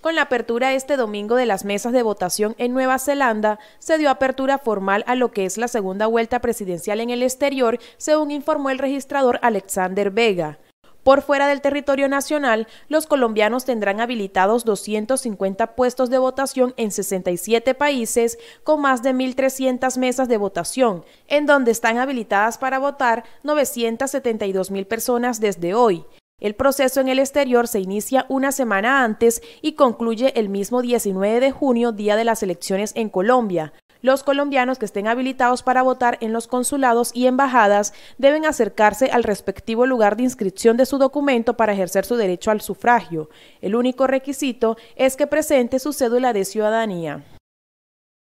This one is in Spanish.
Con la apertura este domingo de las mesas de votación en Nueva Zelanda, se dio apertura formal a lo que es la segunda vuelta presidencial en el exterior, según informó el registrador Alexander Vega. Por fuera del territorio nacional, los colombianos tendrán habilitados 250 puestos de votación en 67 países, con más de 1.300 mesas de votación, en donde están habilitadas para votar 972.000 personas desde hoy. El proceso en el exterior se inicia una semana antes y concluye el mismo 19 de junio, día de las elecciones en Colombia. Los colombianos que estén habilitados para votar en los consulados y embajadas deben acercarse al respectivo lugar de inscripción de su documento para ejercer su derecho al sufragio. El único requisito es que presente su cédula de ciudadanía.